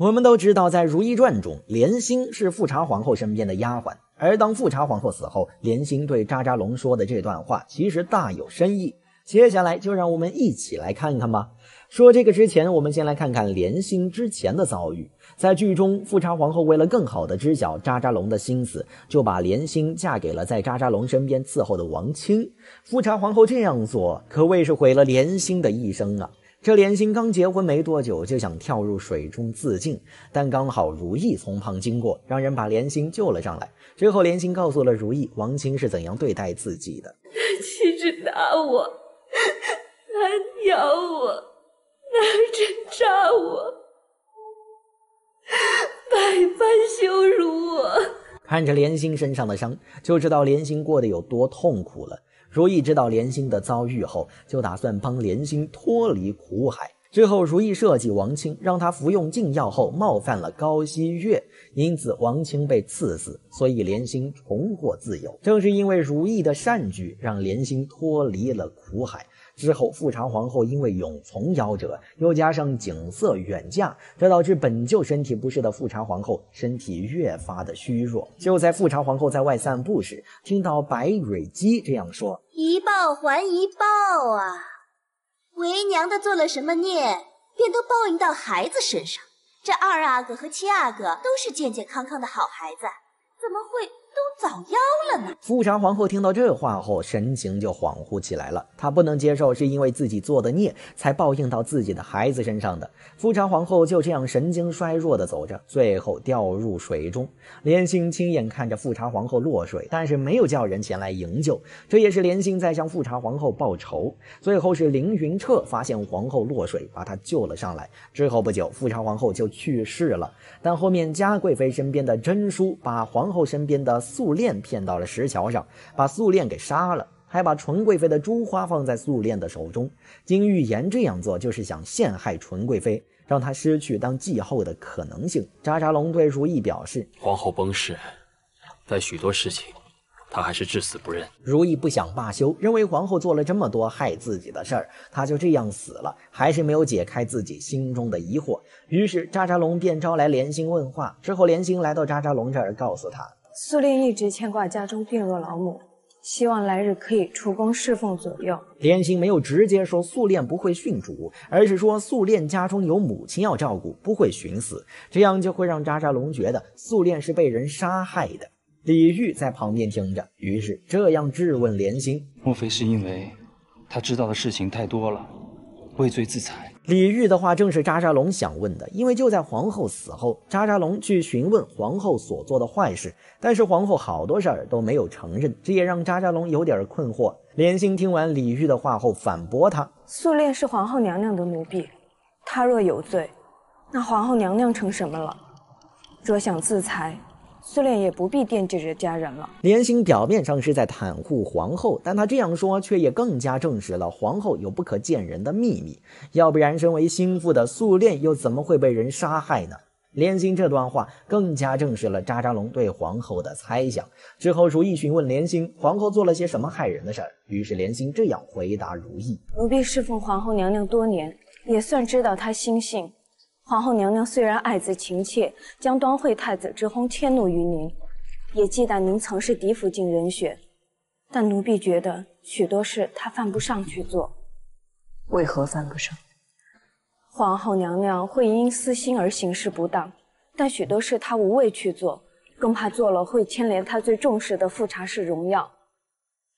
我们都知道，在《如懿传》中，莲心是富察皇后身边的丫鬟。而当富察皇后死后，莲心对渣渣龙说的这段话，其实大有深意。接下来，就让我们一起来看看吧。说这个之前，我们先来看看莲心之前的遭遇。在剧中，富察皇后为了更好地知晓渣渣龙的心思，就把莲心嫁给了在渣渣龙身边伺候的王清。富察皇后这样做，可谓是毁了莲心的一生啊。这莲心刚结婚没多久，就想跳入水中自尽，但刚好如意从旁经过，让人把莲心救了上来。之后，莲心告诉了如意王清是怎样对待自己的：欺子打我，拿咬我，拿针扎我，百般羞辱我。看着莲心身上的伤，就知道莲心过得有多痛苦了。如意知道莲心的遭遇后，就打算帮莲心脱离苦海。最后，如意设计王清，让他服用禁药后冒犯了高西月，因此王清被赐死，所以莲心重获自由。正是因为如意的善举，让莲心脱离了苦海。之后，富察皇后因为永从夭折，又加上景色远嫁，这导致本就身体不适的富察皇后身体越发的虚弱。就在富察皇后在外散步时，听到白蕊姬这样说：“一报还一报啊，为娘的做了什么孽，便都报应到孩子身上。这二阿哥和七阿哥都是健健康康的好孩子，怎么会？”都早夭了呢。富察皇后听到这话后，神情就恍惚起来了。她不能接受，是因为自己做的孽才报应到自己的孩子身上的。富察皇后就这样神经衰弱的走着，最后掉入水中。莲心亲眼看着富察皇后落水，但是没有叫人前来营救。这也是莲心在向富察皇后报仇。最后是凌云彻发现皇后落水，把她救了上来。之后不久，富察皇后就去世了。但后面嘉贵妃身边的珍淑把皇后身边的。素练骗到了石桥上，把素练给杀了，还把纯贵妃的珠花放在素练的手中。金玉妍这样做就是想陷害纯贵妃，让她失去当继后的可能性。渣渣龙对如意表示：“皇后崩逝，在许多事情，他还是至死不认。”如意不想罢休，认为皇后做了这么多害自己的事儿，她就这样死了，还是没有解开自己心中的疑惑。于是渣渣龙便招来莲心问话。之后莲心来到渣渣龙这儿，告诉他。素练一直牵挂家中病弱老母，希望来日可以出宫侍奉左右。莲心没有直接说素练不会殉主，而是说素练家中有母亲要照顾，不会寻死，这样就会让扎扎龙觉得素练是被人杀害的。李煜在旁边听着，于是这样质问莲心：莫非是因为他知道的事情太多了，畏罪自裁？李煜的话正是渣渣龙想问的，因为就在皇后死后，渣渣龙去询问皇后所做的坏事，但是皇后好多事儿都没有承认，这也让渣渣龙有点困惑。莲心听完李煜的话后反驳他：“素练是皇后娘娘的奴婢，她若有罪，那皇后娘娘成什么了？若想自裁。”素练也不必惦记着家人了。莲心表面上是在袒护皇后，但她这样说，却也更加证实了皇后有不可见人的秘密。要不然，身为心腹的素练又怎么会被人杀害呢？莲心这段话更加证实了扎扎龙对皇后的猜想。之后，如意询问莲心，皇后做了些什么害人的事儿。于是，莲心这样回答如意：“奴婢侍奉皇后娘娘多年，也算知道她心性。”皇后娘娘虽然爱子情切，将端惠太子之婚迁怒于您，也忌惮您曾是嫡福晋人选，但奴婢觉得许多事她犯不上去做。为何犯不上皇后娘娘会因私心而行事不当，但许多事她无畏去做，更怕做了会牵连她最重视的富察氏荣耀，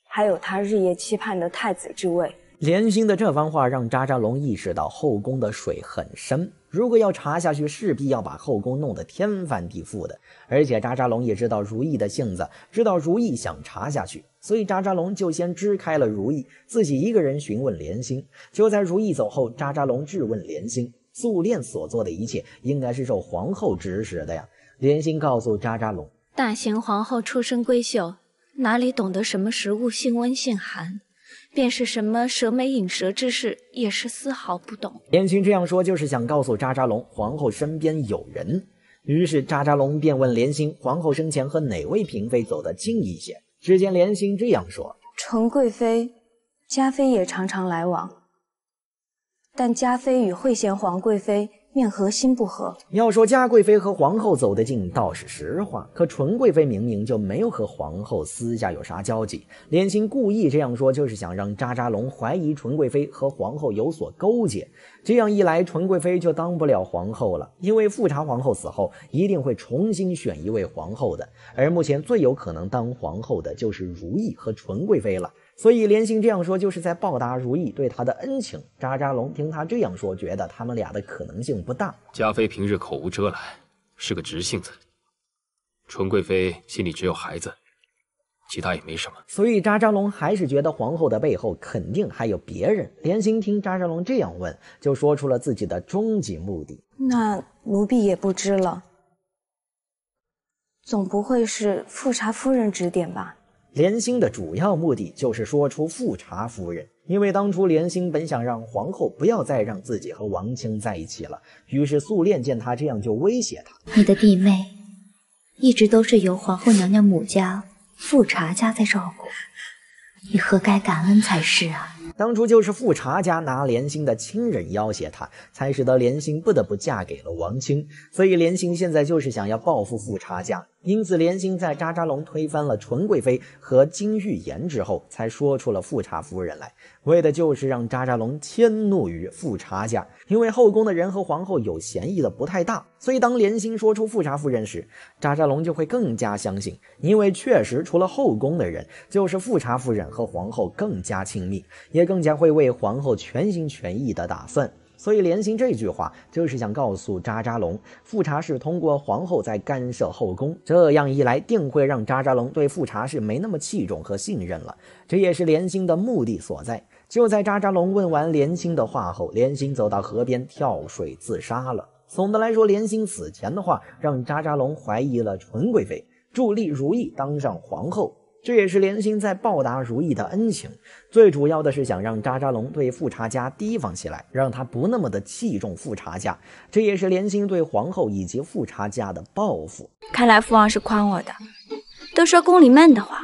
还有她日夜期盼的太子之位。莲心的这番话让渣渣龙意识到后宫的水很深。如果要查下去，势必要把后宫弄得天翻地覆的。而且渣渣龙也知道如意的性子，知道如意想查下去，所以渣渣龙就先支开了如意，自己一个人询问莲心。就在如意走后，渣渣龙质问莲心：“素练所做的一切，应该是受皇后指使的呀？”莲心告诉渣渣龙：“大贤皇后出身闺秀，哪里懂得什么食物性温性寒？”便是什么蛇眉引蛇之事，也是丝毫不懂。莲心这样说，就是想告诉渣渣龙，皇后身边有人。于是渣渣龙便问莲心，皇后生前和哪位嫔妃走得近一些？只见莲心这样说：纯贵妃、嘉妃也常常来往，但嘉妃与惠贤皇贵妃。面和心不和。要说嘉贵妃和皇后走得近，倒是实话。可纯贵妃明明就没有和皇后私下有啥交集。莲心故意这样说，就是想让渣渣龙怀疑纯贵妃和皇后有所勾结。这样一来，纯贵妃就当不了皇后了。因为富察皇后死后，一定会重新选一位皇后的。而目前最有可能当皇后的，就是如意和纯贵妃了。所以莲心这样说，就是在报答如意对他的恩情。渣渣龙听他这样说，觉得他们俩的可能性不大。嘉妃平日口无遮拦，是个直性子。纯贵妃心里只有孩子，其他也没什么。所以渣渣龙还是觉得皇后的背后肯定还有别人。莲心听渣渣龙这样问，就说出了自己的终极目的。那奴婢也不知了，总不会是富察夫人指点吧？莲心的主要目的就是说出富察夫人，因为当初莲心本想让皇后不要再让自己和王清在一起了，于是素练见她这样就威胁她：“你的弟妹一直都是由皇后娘娘母家富察家在照顾，你何该感恩才是啊。”当初就是富察家拿莲心的亲人要挟她，才使得莲心不得不嫁给了王清。所以莲心现在就是想要报复富察家。因此莲心在渣渣龙推翻了纯贵妃和金玉妍之后，才说出了富察夫人来。为的就是让渣渣龙迁怒于富察家，因为后宫的人和皇后有嫌疑的不太大，所以当莲心说出富察夫人时，渣渣龙就会更加相信，因为确实除了后宫的人，就是富察夫人和皇后更加亲密，也更加会为皇后全心全意的打算。所以，莲心这句话就是想告诉渣渣龙，富察氏通过皇后在干涉后宫，这样一来，定会让渣渣龙对富察氏没那么器重和信任了。这也是莲心的目的所在。就在渣渣龙问完莲心的话后，莲心走到河边跳水自杀了。总的来说，莲心死前的话让渣渣龙怀疑了纯贵妃，助力如意当上皇后。这也是莲心在报答如意的恩情，最主要的是想让渣渣龙对富察家提防起来，让他不那么的器重富察家。这也是莲心对皇后以及富察家的报复。看来父王是夸我的，都说宫里闷得慌，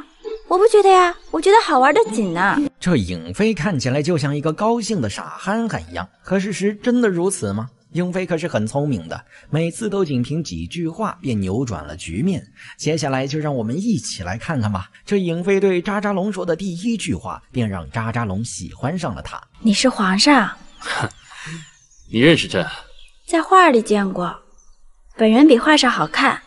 我不觉得呀，我觉得好玩的紧呢。这颖妃看起来就像一个高兴的傻憨憨一样，可事实真的如此吗？影妃可是很聪明的，每次都仅凭几句话便扭转了局面。接下来就让我们一起来看看吧。这影妃对渣渣龙说的第一句话，便让渣渣龙喜欢上了他。你是皇上？哼，你认识朕？在画里见过，本人比画上好看。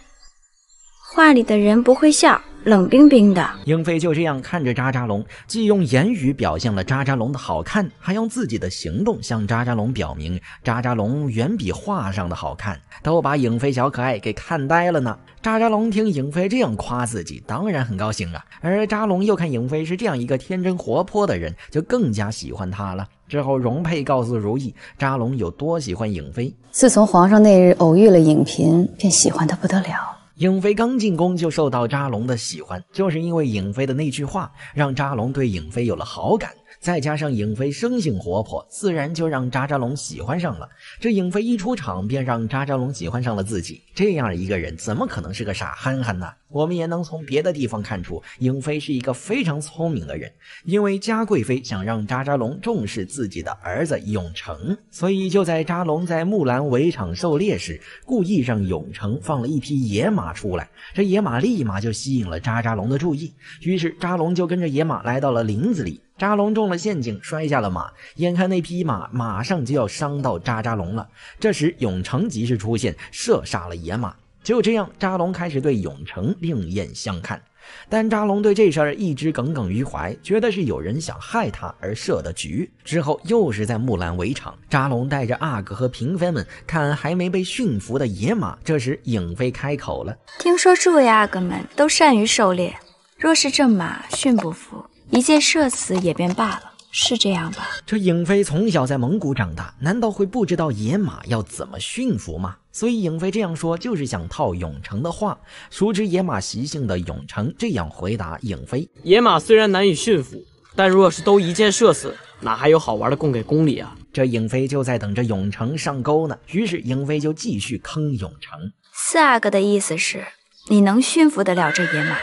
画里的人不会笑。冷冰冰的英妃就这样看着渣渣龙，既用言语表现了渣渣龙的好看，还用自己的行动向渣渣龙表明，渣渣龙远比画上的好看，都把影妃小可爱给看呆了呢。渣渣龙听影妃这样夸自己，当然很高兴啊。而渣龙又看影妃是这样一个天真活泼的人，就更加喜欢她了。之后容佩告诉如意，渣龙有多喜欢影妃。自从皇上那日偶遇了影嫔，便喜欢的不得了。影飞刚进宫就受到扎龙的喜欢，就是因为影飞的那句话，让扎龙对影飞有了好感。再加上影妃生性活泼，自然就让渣渣龙喜欢上了。这影妃一出场，便让渣渣龙喜欢上了自己。这样一个人，怎么可能是个傻憨憨呢？我们也能从别的地方看出，影妃是一个非常聪明的人。因为嘉贵妃想让渣渣龙重视自己的儿子永成，所以就在渣龙在木兰围场狩猎时，故意让永成放了一匹野马出来。这野马立马就吸引了渣渣龙的注意，于是渣龙就跟着野马来到了林子里。扎龙中了陷阱，摔下了马，眼看那匹马马上就要伤到扎扎龙了。这时永成及时出现，射杀了野马。就这样，扎龙开始对永成另眼相看。但扎龙对这事儿一直耿耿于怀，觉得是有人想害他而设的局。之后又是在木兰围场，扎龙带着阿哥和嫔妃们看还没被驯服的野马。这时影妃开口了：“听说诸位阿哥们都善于狩猎，若是这马驯不服……”一箭射死也便罢了，是这样吧？这影妃从小在蒙古长大，难道会不知道野马要怎么驯服吗？所以影妃这样说，就是想套永城的话。熟知野马习性的永城这样回答影妃：“野马虽然难以驯服，但若是都一箭射死，哪还有好玩的供给宫里啊？”这影妃就在等着永城上钩呢。于是影妃就继续坑永城。四阿哥的意思是你能驯服得了这野马，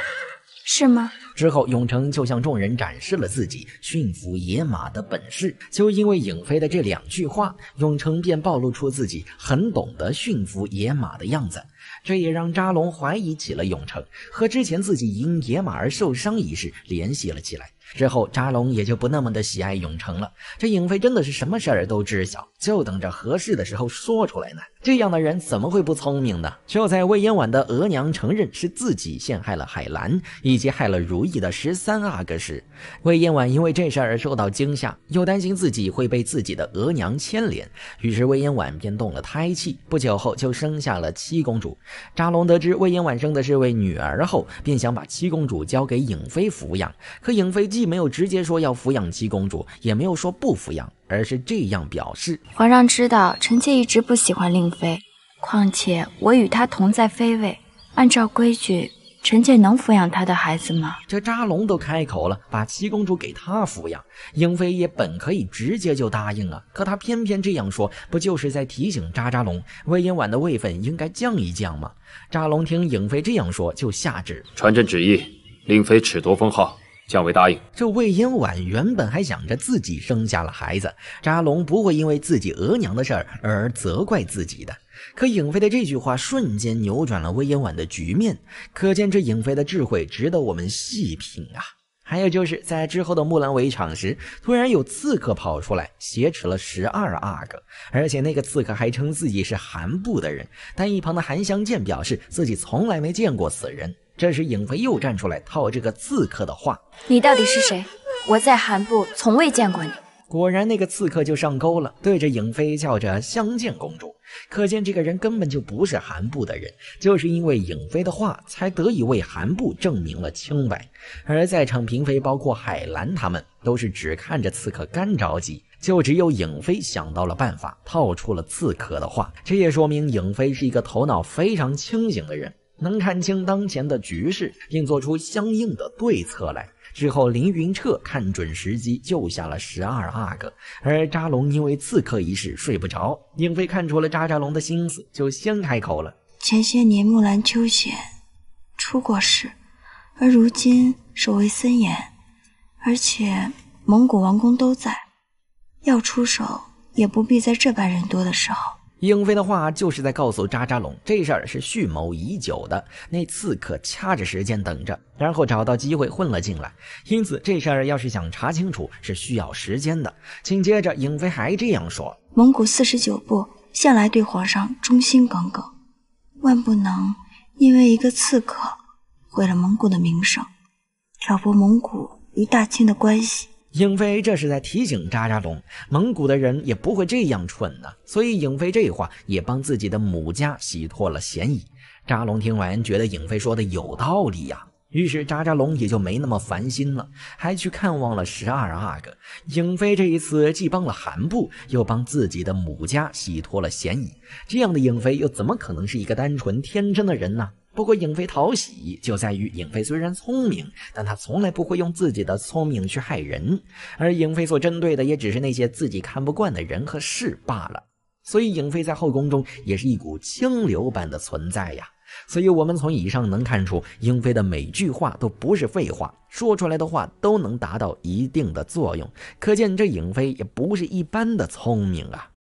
是吗？之后，永成就向众人展示了自己驯服野马的本事。就因为影飞的这两句话，永成便暴露出自己很懂得驯服野马的样子，这也让扎龙怀疑起了永成，和之前自己因野马而受伤一事联系了起来。之后，扎龙也就不那么的喜爱永城了。这影妃真的是什么事儿都知晓，就等着合适的时候说出来呢。这样的人怎么会不聪明呢？就在魏延婉的额娘承认是自己陷害了海兰，以及害了如意的十三阿哥时，魏延婉因为这事儿受到惊吓，又担心自己会被自己的额娘牵连，于是魏延婉便动了胎气，不久后就生下了七公主。扎龙得知魏延婉生的是位女儿后，便想把七公主交给影妃抚养，可影妃既既没有直接说要抚养七公主，也没有说不抚养，而是这样表示。皇上知道臣妾一直不喜欢令妃，况且我与她同在妃位，按照规矩，臣妾能抚养她的孩子吗？这扎龙都开口了，把七公主给他抚养。英妃也本可以直接就答应啊，可她偏偏这样说，不就是在提醒扎扎龙，魏英婉的位分应该降一降吗？扎龙听影妃这样说，就下旨传朕旨意，令妃褫夺封号。姜维答应。这魏延婉原本还想着自己生下了孩子，扎龙不会因为自己额娘的事儿而责怪自己的。可影妃的这句话瞬间扭转了魏延婉的局面，可见这影妃的智慧值得我们细品啊。还有就是在之后的木兰围场时，突然有刺客跑出来挟持了十二阿哥，而且那个刺客还称自己是韩部的人，但一旁的韩香剑表示自己从来没见过此人。这时，影妃又站出来套这个刺客的话：“你到底是谁？我在韩部从未见过你。”果然，那个刺客就上钩了，对着影妃叫着“相见公主”，可见这个人根本就不是韩部的人。就是因为影妃的话，才得以为韩部证明了清白。而在场嫔妃，包括海兰，她们都是只看着刺客干着急，就只有影妃想到了办法，套出了刺客的话。这也说明影妃是一个头脑非常清醒的人。能看清当前的局势，并做出相应的对策来。之后，凌云彻看准时机救下了十二阿哥，而扎龙因为刺客一事睡不着。宁妃看出了扎扎龙的心思，就先开口了：“前些年木兰秋贤出过事，而如今守卫森严，而且蒙古王宫都在，要出手也不必在这般人多的时候。”英妃的话就是在告诉渣渣龙，这事儿是蓄谋已久的。那刺客掐着时间等着，然后找到机会混了进来。因此，这事儿要是想查清楚，是需要时间的。紧接着，英妃还这样说：“蒙古四十九部向来对皇上忠心耿耿，万不能因为一个刺客毁了蒙古的名声，挑拨蒙古与大清的关系。”影妃这是在提醒扎扎龙，蒙古的人也不会这样蠢呢，所以影妃这话也帮自己的母家洗脱了嫌疑。扎龙听完觉得影妃说的有道理呀，于是扎扎龙也就没那么烦心了，还去看望了十二阿哥。影妃这一次既帮了韩部，又帮自己的母家洗脱了嫌疑，这样的影妃又怎么可能是一个单纯天真的人呢？不过，影妃讨喜就在于，影妃虽然聪明，但她从来不会用自己的聪明去害人，而影妃所针对的也只是那些自己看不惯的人和事罢了。所以，影妃在后宫中也是一股清流般的存在呀。所以我们从以上能看出，影妃的每句话都不是废话，说出来的话都能达到一定的作用，可见这影妃也不是一般的聪明啊。